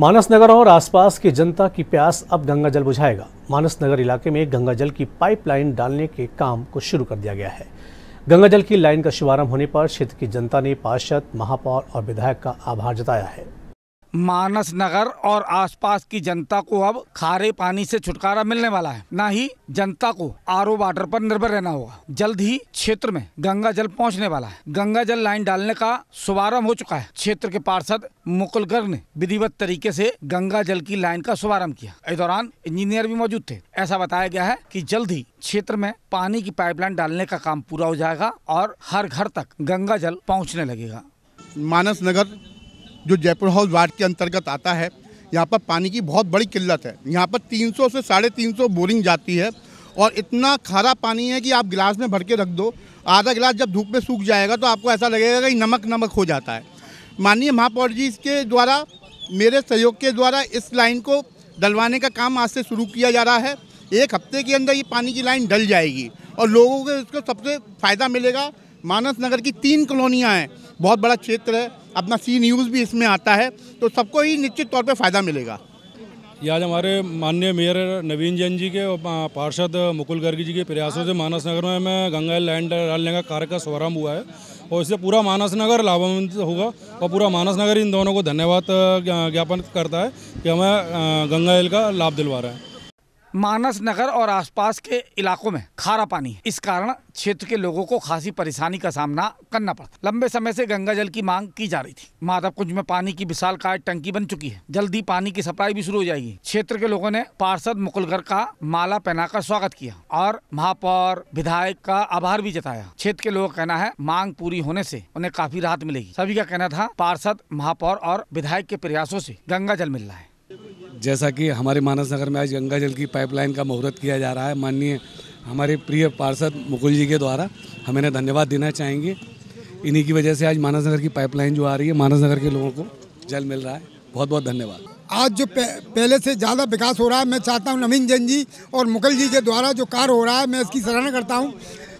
मानस नगर और आसपास की जनता की प्यास अब गंगा जल बुझाएगा मानस नगर इलाके में गंगा जल की पाइपलाइन डालने के काम को शुरू कर दिया गया है गंगा जल की लाइन का शुभारंभ होने पर क्षेत्र की जनता ने पार्षद महापौर और विधायक का आभार जताया है मानस नगर और आसपास की जनता को अब खारे पानी से छुटकारा मिलने वाला है न ही जनता को आर वाटर पर निर्भर रहना होगा जल्द ही क्षेत्र में गंगा जल पहुँचने वाला है गंगा जल लाइन डालने का शुभारम्भ हो चुका है क्षेत्र के पार्षद मुकुल गर्ग ने विधिवत तरीके से गंगा जल की लाइन का शुभारंभ किया इस दौरान इंजीनियर भी मौजूद थे ऐसा बताया गया है की जल्द ही क्षेत्र में पानी की पाइपलाइन डालने का काम पूरा हो जाएगा और हर घर तक गंगा जल पहुँचने लगेगा मानस नगर जो जयपुर हाउस वार्ड के अंतर्गत आता है यहाँ पर पानी की बहुत बड़ी किल्लत है यहाँ पर 300 से साढ़े तीन बोरिंग जाती है और इतना खारा पानी है कि आप गिलास में भर के रख दो आधा गिलास जब धूप में सूख जाएगा तो आपको ऐसा लगेगा कि नमक नमक हो जाता है माननीय महापौर जी इसके द्वारा मेरे सहयोग के द्वारा इस लाइन को डलवाने का काम आज से शुरू किया जा रहा है एक हफ्ते के अंदर ये पानी की लाइन डल जाएगी और लोगों को इसको सबसे फ़ायदा मिलेगा मानस नगर की तीन कॉलोनियाँ हैं बहुत बड़ा क्षेत्र है अपना सी न्यूज़ भी इसमें आता है तो सबको ही निश्चित तौर पर फ़ायदा मिलेगा ये आज हमारे माननीय मेयर नवीन जैन जी के और पार्षद मुकुल गर्ग जी के प्रयासों से मानस नगर में हमें गंगा लैंड डालने का कार्य का शुभारंभ हुआ है और इससे पूरा मानस नगर लाभान्वित होगा और पूरा मानस नगर इन दोनों को धन्यवाद ज्ञापन करता है कि हमें गंगा का लाभ दिलवा रहा है मानस नगर और आसपास के इलाकों में खारा पानी है इस कारण क्षेत्र के लोगों को खासी परेशानी का सामना करना पड़ता लंबे समय से गंगा जल की मांग की जा रही थी माधव कुंज में पानी की विशाल काय टंकी बन चुकी है जल्दी पानी की सप्लाई भी शुरू हो जाएगी क्षेत्र के लोगों ने पार्षद मुकुलगर का माला पहनाकर स्वागत किया और महापौर विधायक का आभार भी जताया क्षेत्र के लोगों का कहना है मांग पूरी होने से उन्हें काफी राहत मिलेगी सभी का कहना था पार्षद महापौर और विधायक के प्रयासों से गंगा जल मिल रहा है जैसा कि हमारे मानस नगर में आज गंगा जल की पाइपलाइन का मुहूर्त किया जा रहा है माननीय हमारे प्रिय पार्षद मुकुल जी के द्वारा हम इन्हें धन्यवाद देना चाहेंगे इन्हीं की वजह से आज मानस नगर की पाइपलाइन जो आ रही है मानस नगर के लोगों को जल मिल रहा है बहुत बहुत धन्यवाद आज जो पहले से ज़्यादा विकास हो रहा है मैं चाहता हूँ नवीन जैन जी और मुकुल जी के द्वारा जो कार्य हो रहा है मैं इसकी सराहना करता हूँ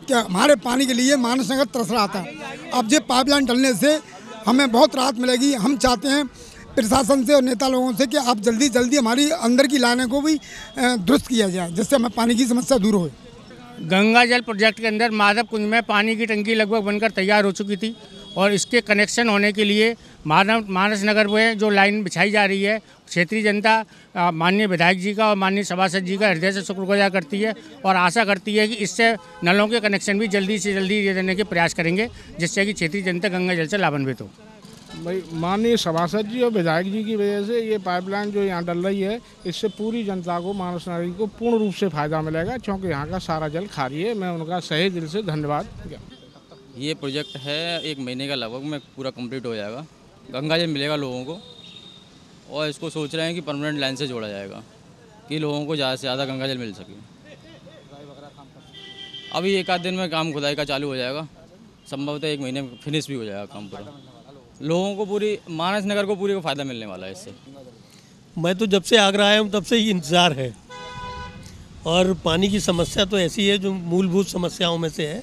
कि हमारे पानी के लिए मानस नगर तरस रहा था अब जो पाइपलाइन डलने से हमें बहुत राहत मिलेगी हम चाहते हैं प्रशासन से और नेता लोगों से कि आप जल्दी जल्दी हमारी अंदर की लाने को भी दुरुस्त किया जाए जिससे हमें पानी की समस्या दूर हो गंगा जल प्रोजेक्ट के अंदर माधव कुंज में पानी की टंकी लगभग बनकर तैयार हो चुकी थी और इसके कनेक्शन होने के लिए माधव मानस नगर में जो लाइन बिछाई जा रही है क्षेत्रीय जनता माननीय विधायक जी का और माननीय सभासद जी का हृदय से शुक्रगुजार करती है और आशा करती है कि इससे नलों के कनेक्शन भी जल्दी से जल्दी दे देने के प्रयास करेंगे जिससे कि क्षेत्रीय जनता गंगा जल से लाभान्वित हो भाई माननीय सभासद जी और विधायक जी की वजह से ये पाइपलाइन जो यहाँ डल रही है इससे पूरी जनता को मानस नागरिक को पूर्ण रूप से फायदा मिलेगा क्योंकि यहाँ का सारा जल खारी है मैं उनका सही दिल से धन्यवाद ये प्रोजेक्ट है एक महीने का लगभग में पूरा कंप्लीट हो जाएगा गंगा जल मिलेगा लोगों को और इसको सोच रहे हैं कि परमानेंट लाइन से जोड़ा जाएगा कि लोगों को ज़्यादा से ज़्यादा गंगा जल मिल सके अभी एक आध दिन में काम खुदाई का चालू हो जाएगा संभवतः एक महीने में फिनिश भी हो जाएगा काम पूरा लोगों को पूरी मानस नगर को पूरी को फ़ायदा मिलने वाला है इससे मैं तो जब से आगरा आया हूँ तब से ही इंतज़ार है और पानी की समस्या तो ऐसी है जो मूलभूत समस्याओं में से है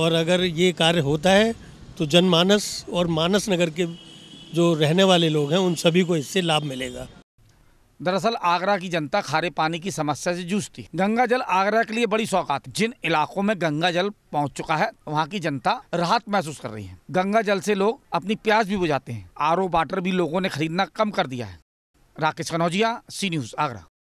और अगर ये कार्य होता है तो जनमानस और मानस नगर के जो रहने वाले लोग हैं उन सभी को इससे लाभ मिलेगा दरअसल आगरा की जनता खारे पानी की समस्या से जूझती गंगा जल आगरा के लिए बड़ी सौकात जिन इलाकों में गंगा जल पहुँच चुका है वहाँ की जनता राहत महसूस कर रही है गंगा जल से लोग अपनी प्यास भी बुझाते हैं आर वाटर भी लोगों ने खरीदना कम कर दिया है राकेश कनौजिया सी न्यूज आगरा